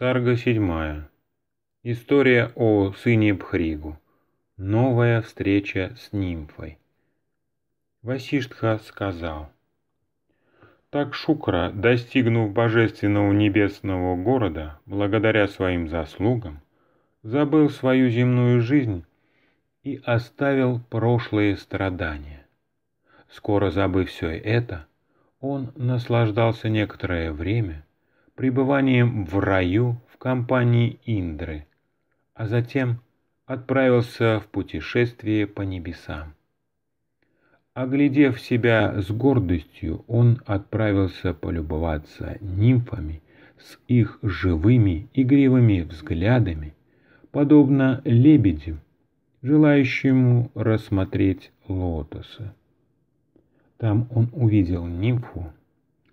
Сарга седьмая. История о сыне Бхригу. Новая встреча с нимфой. Васиштха сказал. Так Шукра, достигнув божественного небесного города, благодаря своим заслугам, забыл свою земную жизнь и оставил прошлые страдания. Скоро забыв все это, он наслаждался некоторое время – пребыванием в раю в компании Индры, а затем отправился в путешествие по небесам. Оглядев себя с гордостью, он отправился полюбоваться нимфами с их живыми игривыми взглядами, подобно лебедю, желающему рассмотреть лотосы. Там он увидел нимфу,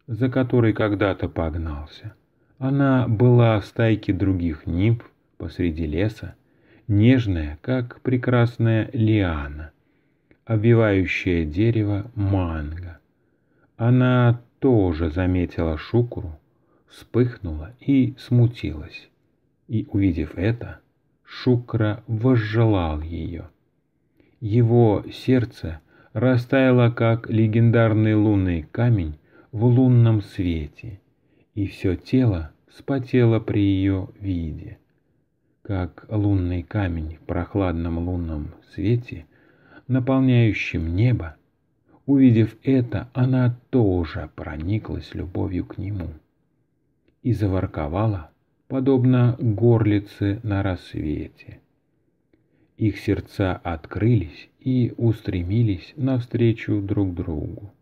за которой когда-то погнался. Она была в стайке других нимб посреди леса, нежная, как прекрасная лиана, обвивающая дерево манго. Она тоже заметила шукру, вспыхнула и смутилась. И, увидев это, Шукра возжелал ее. Его сердце растаяло, как легендарный лунный камень в лунном свете — и все тело вспотело при ее виде. Как лунный камень в прохладном лунном свете, наполняющем небо, увидев это, она тоже прониклась любовью к нему и заворковала, подобно горлице на рассвете. Их сердца открылись и устремились навстречу друг другу.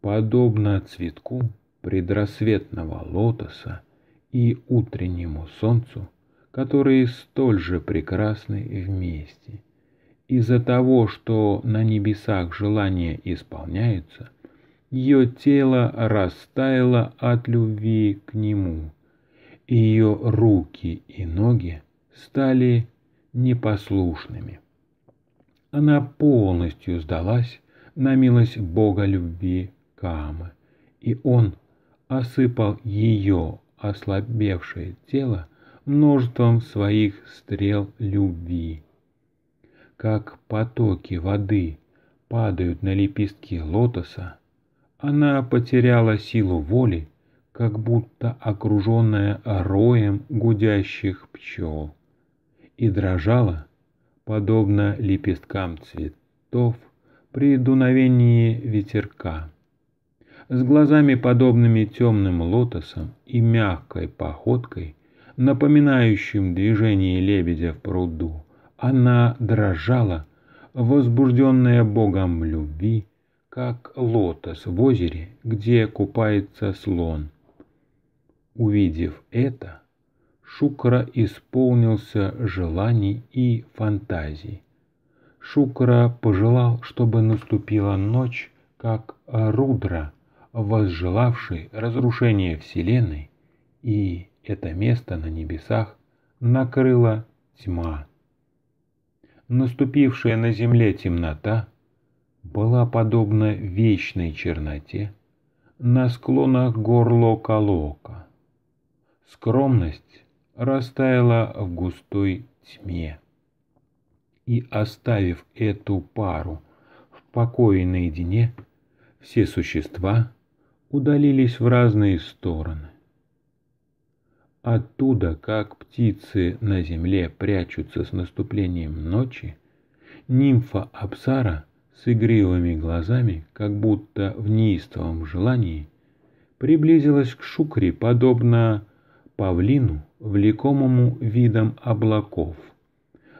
Подобно цветку, предрассветного лотоса и утреннему солнцу, которые столь же прекрасны вместе. Из-за того, что на небесах желания исполняются, ее тело растаяло от любви к нему, и ее руки и ноги стали непослушными. Она полностью сдалась на милость Бога любви Каама, и он осыпал ее ослабевшее тело множеством своих стрел любви. Как потоки воды падают на лепестки лотоса, она потеряла силу воли, как будто окруженная роем гудящих пчел, и дрожала, подобно лепесткам цветов при дуновении ветерка с глазами, подобными темным лотосам и мягкой походкой, напоминающим движение лебедя в пруду, она дрожала, возбужденная Богом любви, как лотос в озере, где купается слон. Увидев это, Шукра исполнился желаний и фантазий. Шукра пожелал, чтобы наступила ночь, как Рудра – возжелавший разрушение Вселенной, и это место на небесах накрыла тьма. Наступившая на земле темнота была подобна вечной черноте на склонах гор лока Скромность растаяла в густой тьме. И оставив эту пару в покое наедине, все существа – удалились в разные стороны. Оттуда, как птицы на земле прячутся с наступлением ночи, нимфа Апсара с игривыми глазами, как будто в неистовом желании, приблизилась к Шукре, подобно павлину, влекомому видом облаков.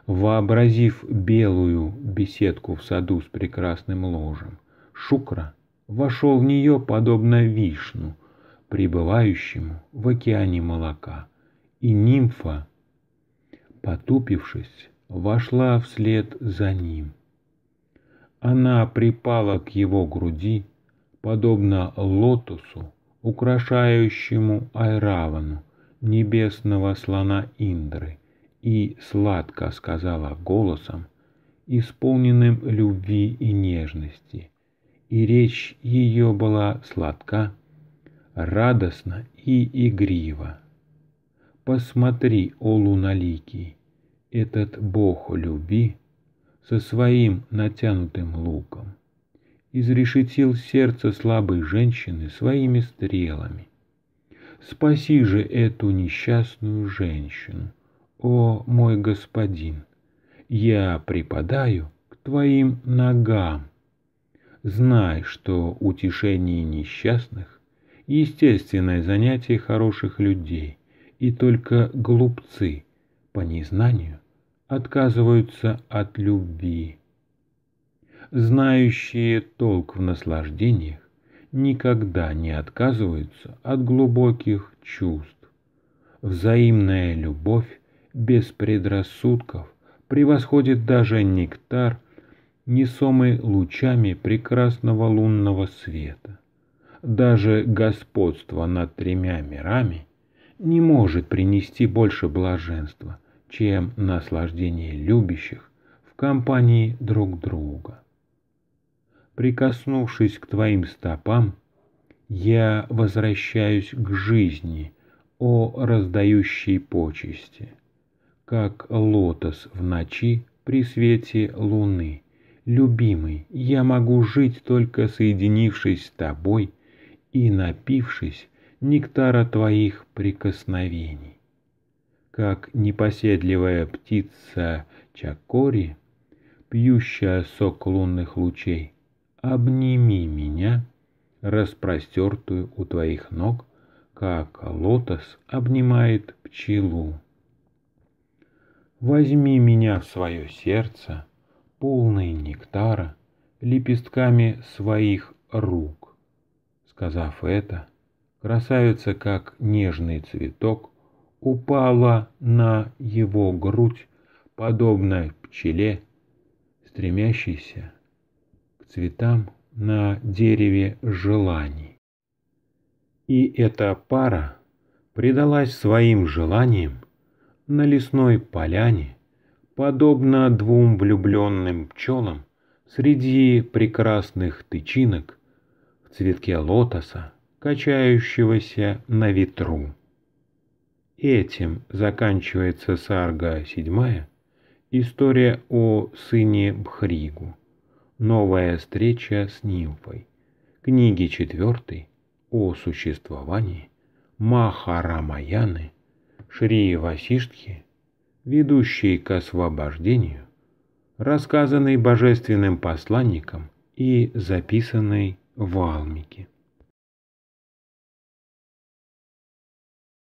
Вообразив белую беседку в саду с прекрасным ложем, Шукра – вошел в нее подобно вишну, пребывающему в океане молока, и нимфа, потупившись, вошла вслед за ним. Она припала к его груди, подобно лотосу, украшающему Айравану, небесного слона Индры, и сладко сказала голосом, исполненным любви и нежности, и речь ее была сладка, радостна и игрива. Посмотри, о луналикий, этот бог люби со своим натянутым луком. Изрешетил сердце слабой женщины своими стрелами. Спаси же эту несчастную женщину, о мой господин, я припадаю к твоим ногам, Знай, что утешение несчастных – естественное занятие хороших людей, и только глупцы по незнанию отказываются от любви. Знающие толк в наслаждениях никогда не отказываются от глубоких чувств. Взаимная любовь без предрассудков превосходит даже нектар несомый лучами прекрасного лунного света. Даже господство над тремя мирами не может принести больше блаженства, чем наслаждение любящих в компании друг друга. Прикоснувшись к твоим стопам, я возвращаюсь к жизни, о раздающей почести, как лотос в ночи при свете луны – любимый, я могу жить только соединившись с тобой и напившись нектара твоих прикосновений. Как непоседливая птица Чакори, пьющая сок лунных лучей, обними меня, распростертую у твоих ног, как лотос обнимает пчелу. Возьми меня в свое сердце — полной нектара, лепестками своих рук. Сказав это, красавица, как нежный цветок, упала на его грудь, подобно пчеле, стремящейся к цветам на дереве желаний. И эта пара предалась своим желаниям на лесной поляне, подобно двум влюбленным пчелам среди прекрасных тычинок в цветке лотоса, качающегося на ветру. Этим заканчивается сарга седьмая, история о сыне Бхригу, новая встреча с нимфой, книги четвертой о существовании Махарамаяны, Шри Васиштхи ведущей к освобождению, рассказанный божественным посланником и записанный в Алмике.